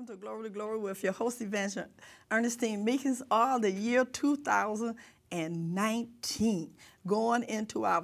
Welcome to Glory to Glory with your host, Evangelist Ernestine Meekins, all the year 2019, going into our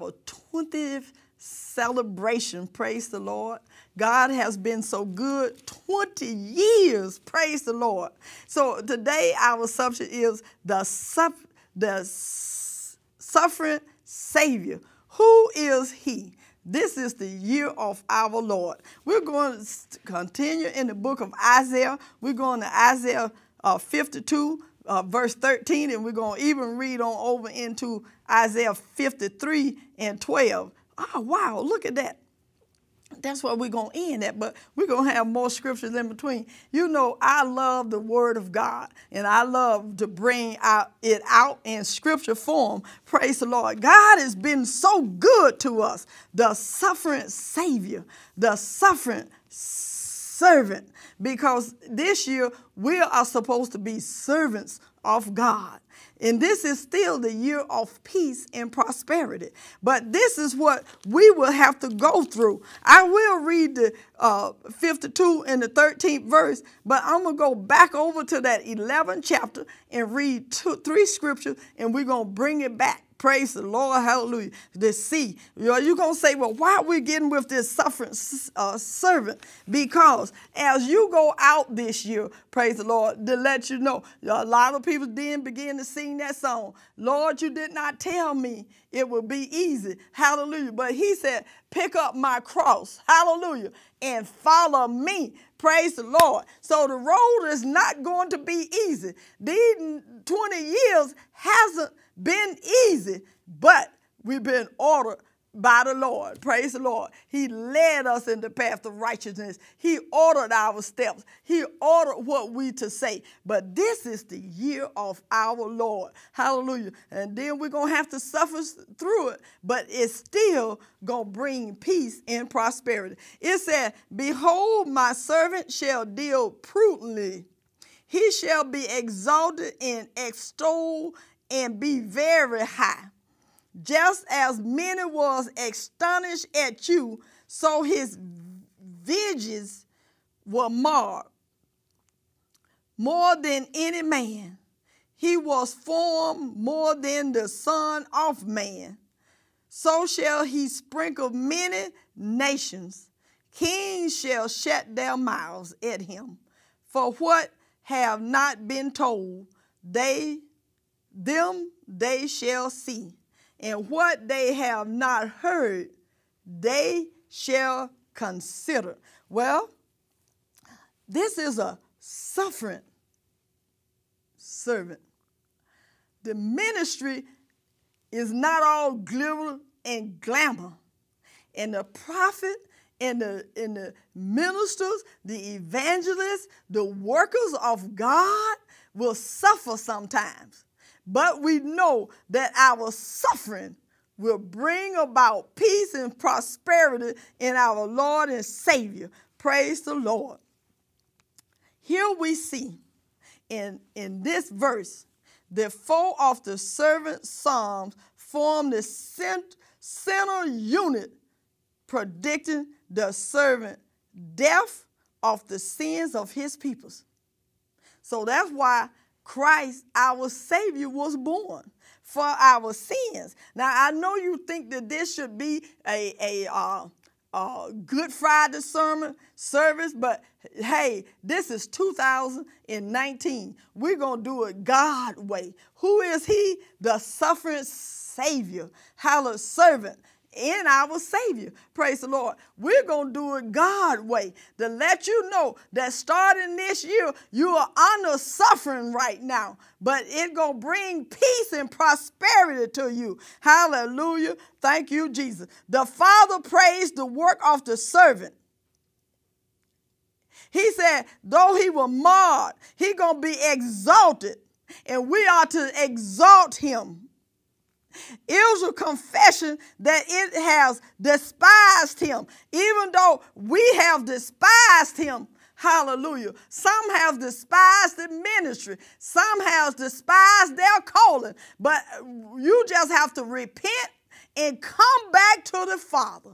20th celebration. Praise the Lord. God has been so good 20 years. Praise the Lord. So today, our subject is the, suf- the suffering Savior. Who is He? This is the year of our Lord. We're going to continue in the book of Isaiah. We're going to Isaiah uh, 52, uh, verse 13, and we're going to even read on over into Isaiah 53 and 12. Oh, wow, look at that. That's why we're going to end at, but we're going to have more scriptures in between. You know, I love the Word of God, and I love to bring out it out in scripture form. Praise the Lord. God has been so good to us, the suffering Savior, the suffering servant, because this year we are supposed to be servants of God. And this is still the year of peace and prosperity. But this is what we will have to go through. I will read the uh, 52 and the 13th verse, but I'm going to go back over to that 11th chapter and read two, three scriptures, and we're going to bring it back Praise the Lord. Hallelujah. To see. You're, you going to say, well, why are we getting with this suffering uh, servant? Because as you go out this year, praise the Lord, to let you know, a lot of people then begin to sing that song. Lord, you did not tell me it would be easy. Hallelujah. But he said, pick up my cross. Hallelujah. And follow me. Praise the Lord. So the road is not going to be easy. These 20 years hasn't been easy, but we've been ordered by the Lord. Praise the Lord. He led us in the path of righteousness. He ordered our steps. He ordered what we to say. But this is the year of our Lord. Hallelujah. And then we're going to have to suffer through it, but it's still going to bring peace and prosperity. It said, Behold, my servant shall deal prudently. He shall be exalted and extolled and be very high. Just as many was astonished at you, so his visions were marred. More than any man, he was formed more than the son of man. So shall he sprinkle many nations. Kings shall shut their mouths at him. For what have not been told, they them they shall see, and what they have not heard, they shall consider. Well, this is a suffering servant. The ministry is not all glitter and glamour. And the prophet and the, and the ministers, the evangelists, the workers of God will suffer sometimes. But we know that our suffering will bring about peace and prosperity in our Lord and Savior. Praise the Lord. Here we see in, in this verse the four of the servant psalms form the center unit predicting the servant death of the sins of his peoples. So that's why Christ, our Savior, was born for our sins. Now, I know you think that this should be a, a uh, uh, Good Friday sermon service, but hey, this is 2019. We're going to do it God way. Who is He? The suffering Savior, hallowed servant, in our Savior. Praise the Lord. We're going to do it God way to let you know that starting this year, you are under suffering right now, but it going to bring peace and prosperity to you. Hallelujah. Thank you, Jesus. The Father praised the work of the servant. He said, though he were marred, he going to be exalted, and we are to exalt him a confession that it has despised him. Even though we have despised him, Hallelujah. Some have despised the ministry. Some have despised their calling. But you just have to repent and come back to the Father.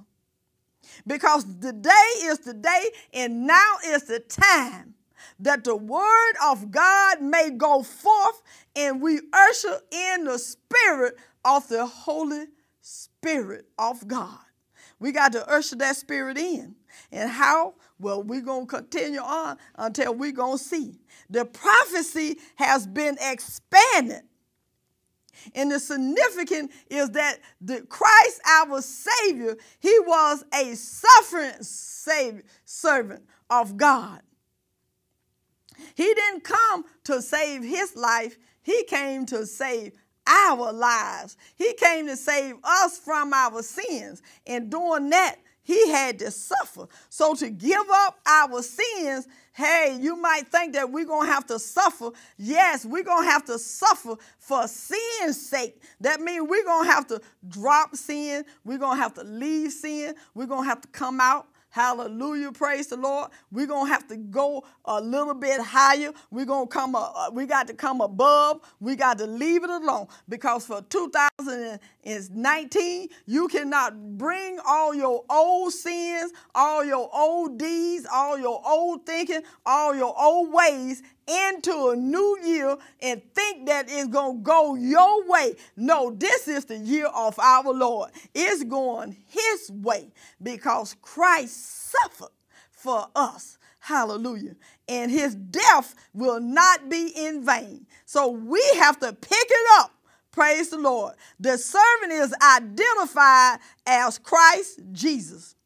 Because the day is the day and now is the time that the word of God may go forth and we usher in the spirit of the Holy Spirit of God. We got to usher that spirit in. And how? Well, we're going to continue on until we're going to see. The prophecy has been expanded. And the significant is that the Christ, our Savior, he was a suffering savior, servant of God. He didn't come to save his life, he came to save our lives. He came to save us from our sins. And doing that, he had to suffer. So to give up our sins, hey, you might think that we're going to have to suffer. Yes, we're going to have to suffer for sin's sake. That means we're going to have to drop sin. We're going to have to leave sin. We're going to have to come out Hallelujah. Praise the Lord. We're going to have to go a little bit higher. We're going to come, uh, we got to come above. We got to leave it alone because for 2019, you cannot bring all your old sins, all your old deeds, all your old thinking, all your old ways into a new year and think that it's going to go your way. No, this is the year of our Lord. It's going his way because Christ suffered for us. Hallelujah. And his death will not be in vain. So we have to pick it up. Praise the Lord. The servant is identified as Christ Jesus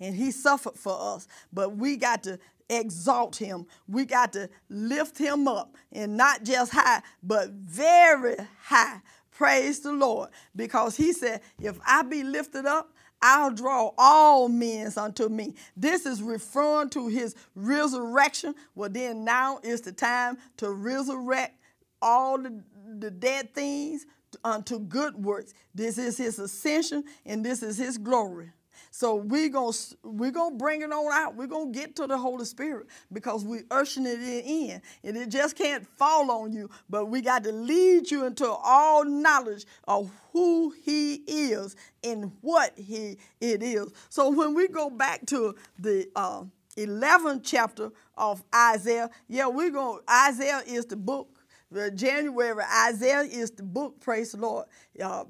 and he suffered for us. But we got to exalt him. We got to lift him up and not just high, but very high. Praise the Lord. Because he said, if I be lifted up, I'll draw all men unto me. This is referring to his resurrection. Well, then now is the time to resurrect all the, the dead things unto good works. This is his ascension and this is his glory. So we're going we gonna bring it on out. We're going to get to the Holy Spirit because we're ushering it in. And it just can't fall on you, but we got to lead you into all knowledge of who he is and what he it is. So when we go back to the uh, 11th chapter of Isaiah, yeah, we're going Isaiah is the book. Uh, January, Isaiah is the book, praise the Lord. Uh,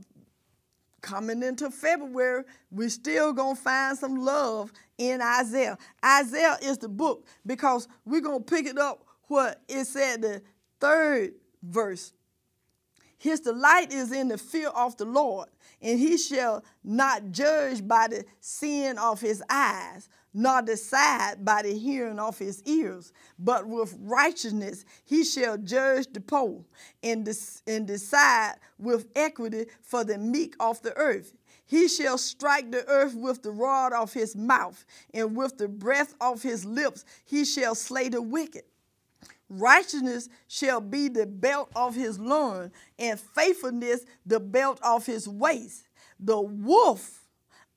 coming into February, we're still going to find some love in Isaiah. Isaiah is the book because we're going to pick it up what it said the third verse. His delight is in the fear of the Lord, and he shall not judge by the seeing of his eyes, nor decide by the hearing of his ears, but with righteousness he shall judge the poor and, and decide with equity for the meek of the earth. He shall strike the earth with the rod of his mouth, and with the breath of his lips he shall slay the wicked. Righteousness shall be the belt of his loin, and faithfulness the belt of his waist. The wolf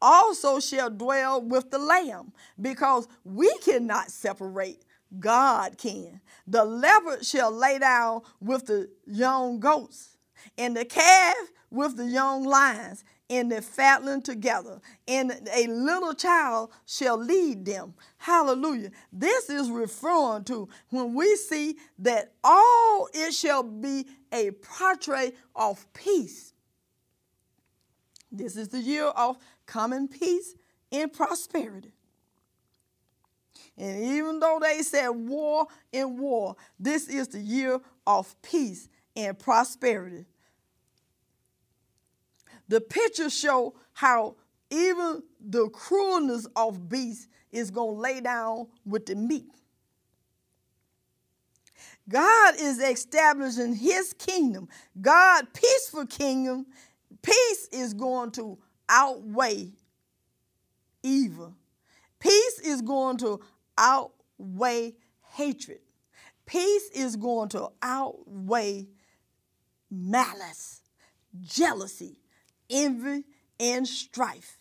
also shall dwell with the Lamb, because we cannot separate. God can. The leopard shall lay down with the young goats, and the calf with the young lions, and the fatling together, and a little child shall lead them. Hallelujah. This is referring to when we see that all it shall be a portrait of peace. This is the year of common peace and prosperity. And even though they said war and war, this is the year of peace and prosperity. The pictures show how even the cruelness of beasts is going to lay down with the meat. God is establishing his kingdom, God' peaceful kingdom, Peace is going to outweigh evil. Peace is going to outweigh hatred. Peace is going to outweigh malice, jealousy, envy, and strife.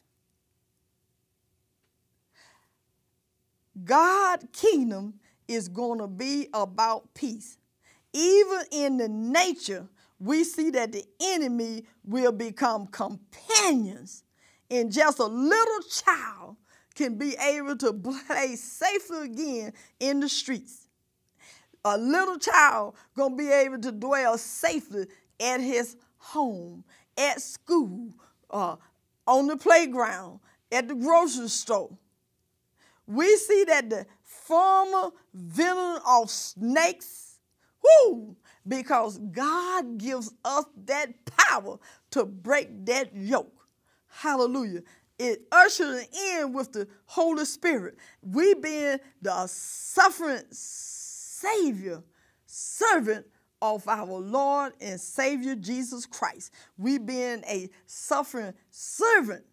God's kingdom is going to be about peace. Even in the nature we see that the enemy will become companions and just a little child can be able to play safely again in the streets. A little child gonna be able to dwell safely at his home, at school, uh, on the playground, at the grocery store. We see that the former venom of snakes Woo! Because God gives us that power to break that yoke. Hallelujah. It ushers in with the Holy Spirit. We being the suffering Savior, servant of our Lord and Savior Jesus Christ. We being a suffering servant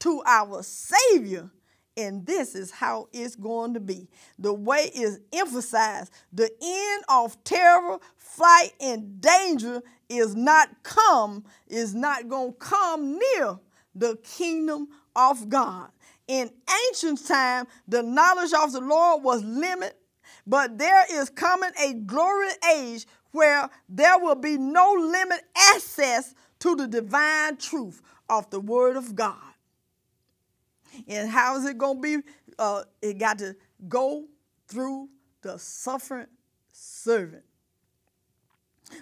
to our Savior and this is how it's going to be. The way is emphasized. The end of terror, flight, and danger is not come, is not going to come near the kingdom of God. In ancient time, the knowledge of the Lord was limited, but there is coming a glorious age where there will be no limit access to the divine truth of the Word of God. And how is it going to be? Uh, it got to go through the suffering servant.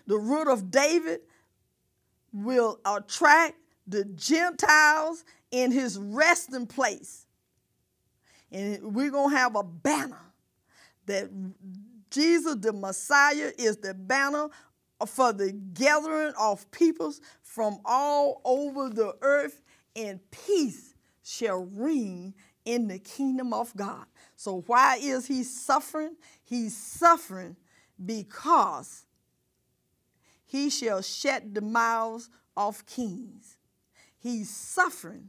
The root of David will attract the Gentiles in his resting place. And we're going to have a banner that Jesus, the Messiah, is the banner for the gathering of peoples from all over the earth in peace shall reign in the kingdom of God. So why is he suffering? He's suffering because he shall shut the mouths of kings. He's suffering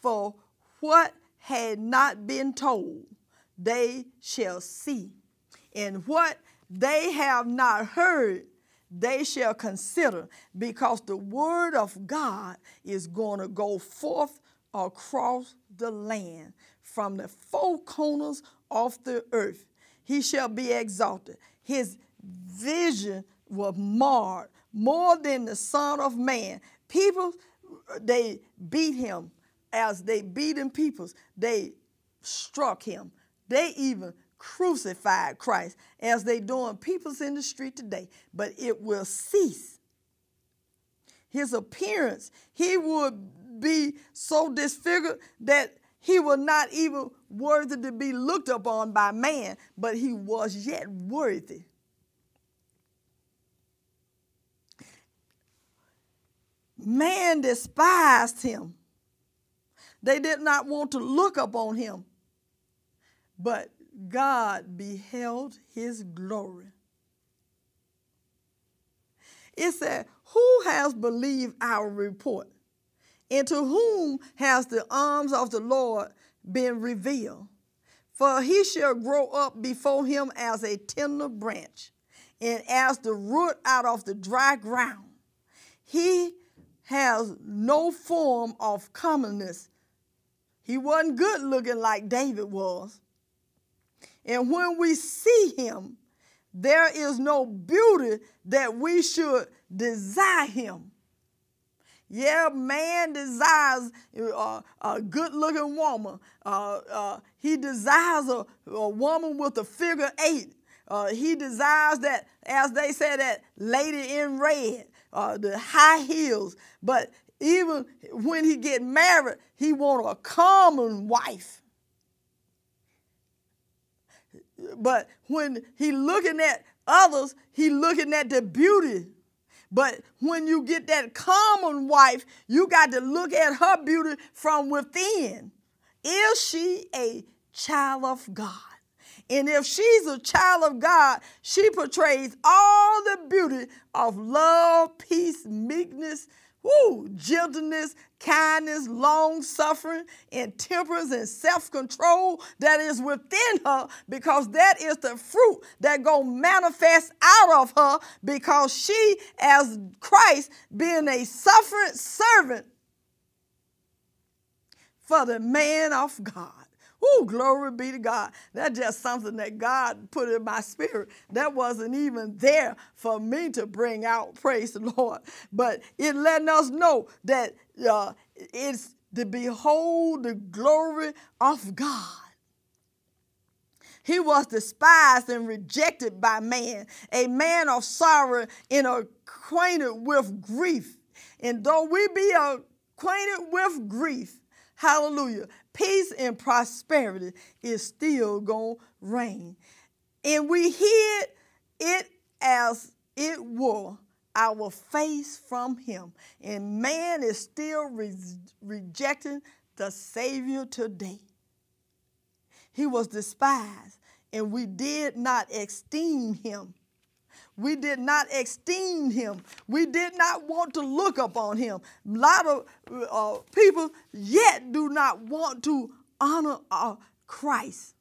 for what had not been told, they shall see. And what they have not heard, they shall consider, because the word of God is going to go forth across the land from the four corners of the earth. He shall be exalted. His vision was marred more than the Son of Man. People, they beat him as they beating peoples. They struck him. They even crucified Christ as they doing peoples in the street today. But it will cease his appearance. He would be so disfigured that he was not even worthy to be looked upon by man, but he was yet worthy. Man despised him. They did not want to look upon him, but God beheld his glory. It said, who has believed our report? And to whom has the arms of the Lord been revealed? For he shall grow up before him as a tender branch, and as the root out of the dry ground. He has no form of commonness. He wasn't good looking like David was. And when we see him, there is no beauty that we should desire him. Yeah, man desires uh, a, a good looking woman. Uh, uh, he desires a, a, woman with a figure eight. Uh, he desires that, as they say, that lady in red, uh, the high heels. But even when he get married, he want a common wife. But when he looking at others, he looking at the beauty but when you get that common wife, you got to look at her beauty from within. Is she a child of God? And if she's a child of God, she portrays all the beauty of love, peace, meekness, Woo, gentleness, kindness, long suffering, and temperance and self control that is within her because that is the fruit that go manifest out of her because she, as Christ, being a suffering servant for the man of God glory be to God. That's just something that God put in my spirit. That wasn't even there for me to bring out, praise the Lord. But it letting us know that uh, it's to behold the glory of God. He was despised and rejected by man, a man of sorrow and acquainted with grief. And though we be acquainted with grief, Hallelujah. Peace and prosperity is still going to reign. And we hid it as it were our face from him. And man is still re rejecting the Savior today. He was despised, and we did not esteem him. We did not esteem him. We did not want to look upon him. A lot of uh, people yet do not want to honor uh, Christ.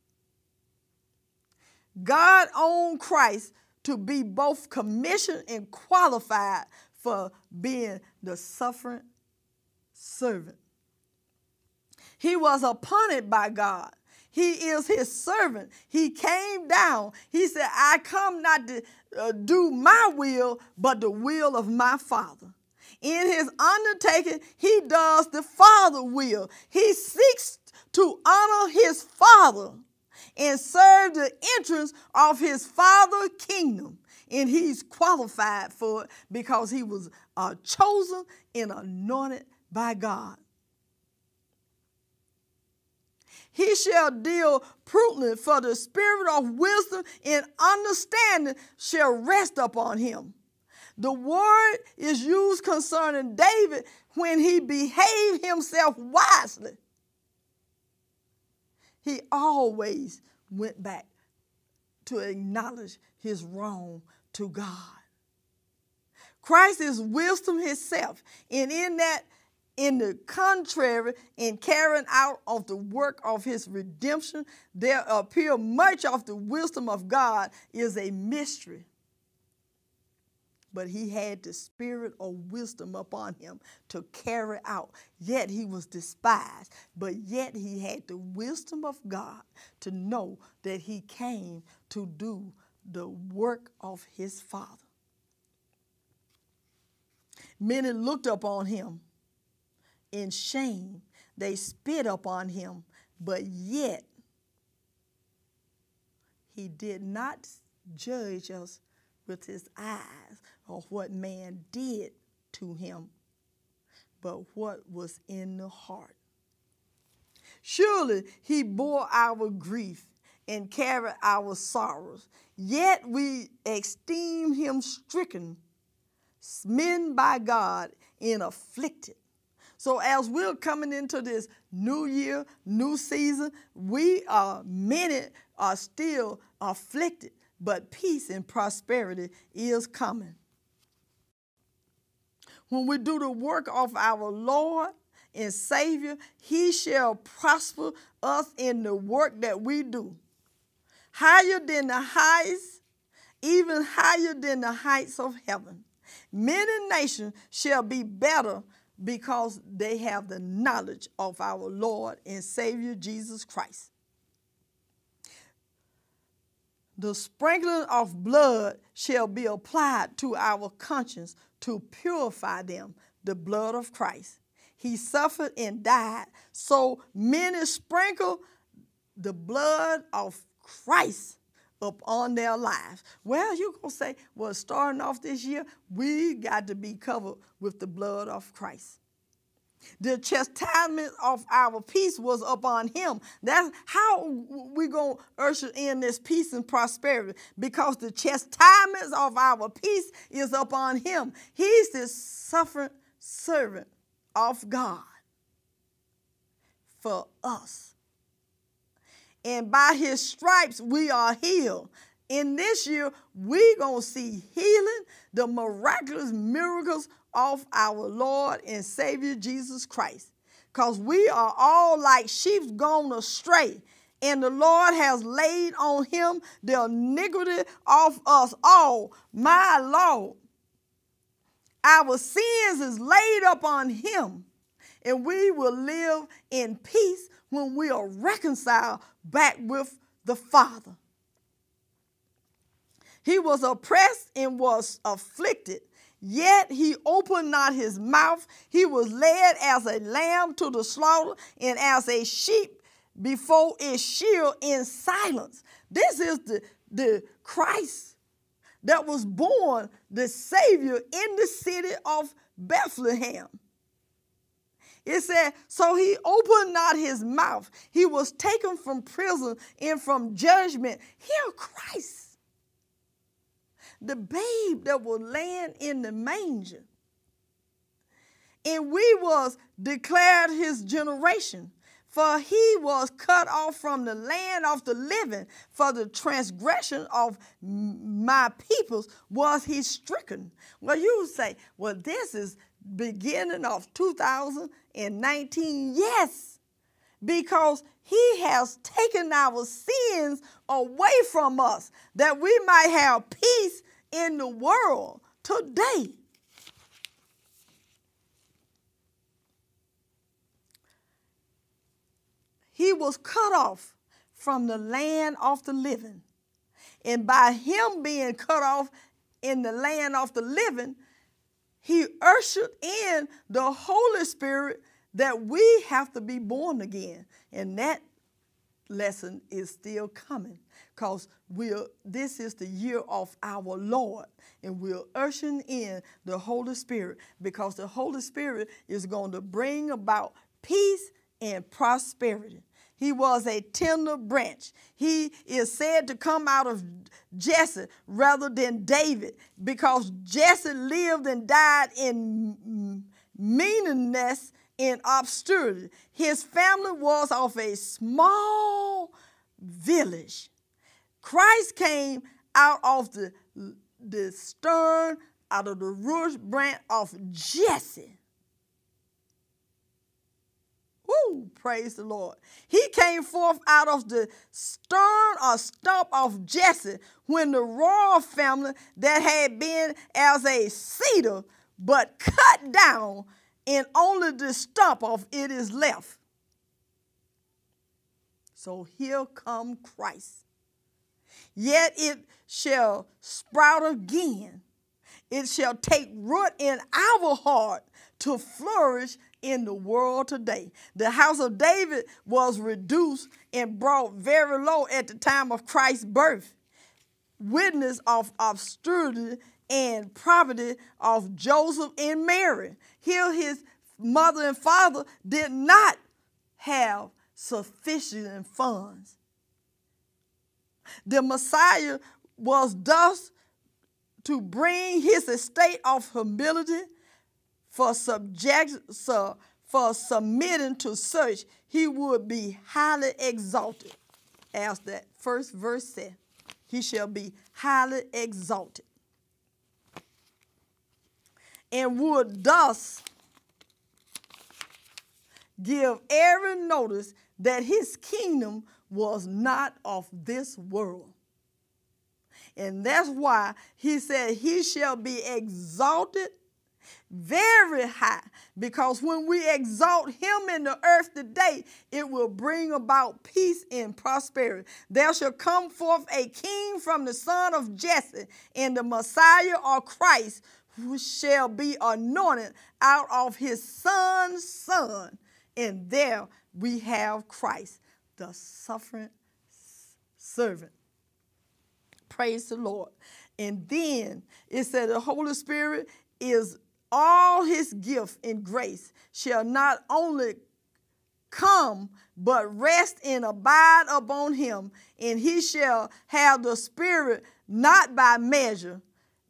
God owned Christ to be both commissioned and qualified for being the suffering servant. He was appointed by God he is his servant. He came down. He said, I come not to uh, do my will, but the will of my Father. In his undertaking, he does the Father will. He seeks to honor his Father and serve the entrance of his Father kingdom. And he's qualified for it because he was uh, chosen and anointed by God. he shall deal prudently, for the spirit of wisdom and understanding shall rest upon him. The word is used concerning David when he behaved himself wisely. He always went back to acknowledge his wrong to God. Christ is wisdom himself, and in that in the contrary, in carrying out of the work of his redemption, there appear much of the wisdom of God is a mystery. But he had the spirit of wisdom upon him to carry out. Yet he was despised, but yet he had the wisdom of God to know that he came to do the work of his Father. Many looked upon him in shame. They spit upon him, but yet he did not judge us with his eyes on what man did to him, but what was in the heart. Surely he bore our grief and carried our sorrows, yet we esteem him stricken, smitten by God, and afflicted. So as we're coming into this new year, new season, we are many are still afflicted, but peace and prosperity is coming. When we do the work of our Lord and Savior, he shall prosper us in the work that we do. Higher than the highest, even higher than the heights of heaven. Many nations shall be better because they have the knowledge of our Lord and Savior Jesus Christ. The sprinkling of blood shall be applied to our conscience to purify them, the blood of Christ. He suffered and died, so many sprinkle the blood of Christ upon their lives. Well, you're going to say, well, starting off this year, we got to be covered with the blood of Christ. The chastisement of our peace was upon him. That's how we going to usher in this peace and prosperity because the chastisement of our peace is upon him. He's the suffering servant of God for us and by his stripes we are healed. In this year, we're going to see healing, the miraculous miracles of our Lord and Savior Jesus Christ. Because we are all like sheep gone astray and the Lord has laid on him the iniquity of us all. My Lord, our sins is laid up on him, and we will live in peace when we are reconciled back with the Father. He was oppressed and was afflicted, yet he opened not his mouth. He was led as a lamb to the slaughter and as a sheep before its shield in silence. This is the, the Christ that was born the Savior in the city of Bethlehem. It said, So he opened not his mouth. He was taken from prison and from judgment. Here, Christ, the babe that was laying in the manger. And we was declared his generation. For he was cut off from the land of the living, for the transgression of my peoples was he stricken. Well, you say, well, this is beginning of 2000 in 19. Yes, because he has taken our sins away from us that we might have peace in the world today. He was cut off from the land of the living. And by him being cut off in the land of the living, he ushered in the Holy Spirit that we have to be born again. And that lesson is still coming because we're this is the year of our Lord and we're ushering in the Holy Spirit because the Holy Spirit is going to bring about peace and prosperity. He was a tender branch. He is said to come out of Jesse rather than David because Jesse lived and died in meanness and obscurity. His family was of a small village. Christ came out of the, the stern, out of the root branch of Jesse. Praise the Lord. He came forth out of the stern or stump of Jesse when the royal family that had been as a cedar but cut down and only the stump of it is left. So here come Christ. Yet it shall sprout again. It shall take root in our heart to flourish in the world today. The house of David was reduced and brought very low at the time of Christ's birth. Witness of obscurity and poverty of Joseph and Mary. Here, his mother and father did not have sufficient funds. The Messiah was thus to bring his estate of humility for subject so, for submitting to search, he would be highly exalted. As that first verse said, he shall be highly exalted. And would thus give every notice that his kingdom was not of this world. And that's why he said, He shall be exalted very high because when we exalt him in the earth today, it will bring about peace and prosperity. There shall come forth a king from the son of Jesse, and the Messiah or Christ who shall be anointed out of his son's son. And there we have Christ, the suffering servant. Praise the Lord. And then it said the Holy Spirit is all his gift and grace shall not only come, but rest and abide upon him, and he shall have the Spirit not by measure,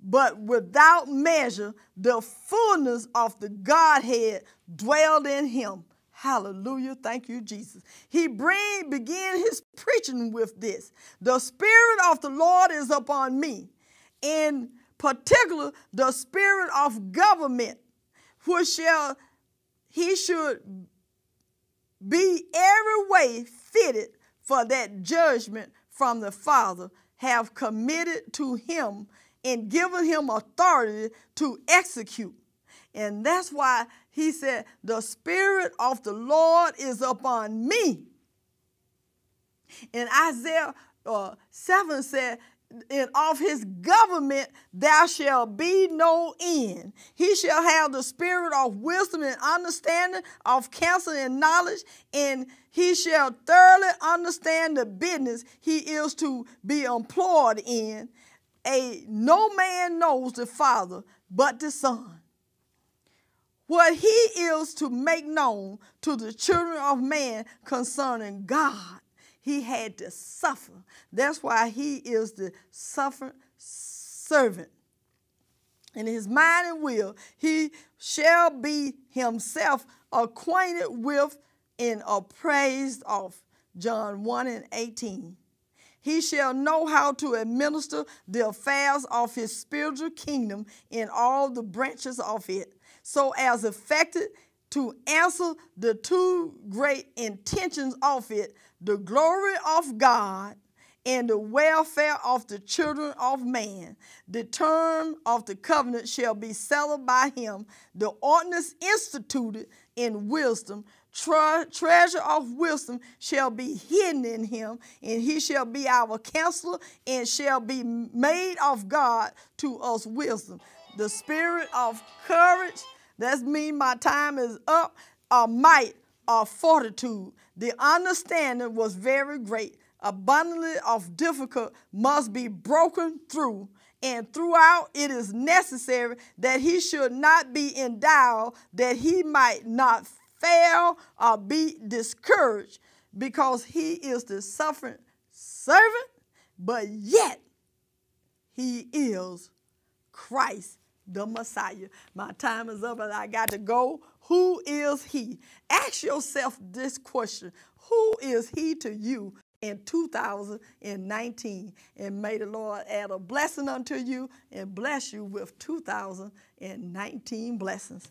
but without measure, the fullness of the Godhead dwelled in him. Hallelujah. Thank you, Jesus. He bring, began his preaching with this. The Spirit of the Lord is upon me, and particular the spirit of government, which shall he should be every way fitted for that judgment from the Father have committed to him and given him authority to execute. And that's why he said, The Spirit of the Lord is upon me. And Isaiah uh, 7 said, and of his government there shall be no end. He shall have the spirit of wisdom and understanding, of counsel and knowledge, and he shall thoroughly understand the business he is to be employed in. A no man knows the Father but the Son. What he is to make known to the children of man concerning God. He had to suffer. That's why he is the suffering servant. In his mind and will, he shall be himself acquainted with and appraised of. John 1 and 18. He shall know how to administer the affairs of his spiritual kingdom in all the branches of it, so as affected to answer the two great intentions of it the glory of God and the welfare of the children of man. The term of the covenant shall be settled by him, the ordinance instituted in wisdom. Tre- treasure of wisdom shall be hidden in him, and he shall be our counselor and shall be made of God to us wisdom. The spirit of courage that's me. my time is up. Our might, our fortitude. The understanding was very great. Abundantly of difficult must be broken through. And throughout it is necessary that he should not be endowed, that he might not fail or be discouraged, because he is the suffering servant, but yet he is Christ the Messiah. My time is up and I got to go. Who is he? Ask yourself this question Who is he to you? in 2019. And may the Lord add a blessing unto you and bless you with 2019 blessings.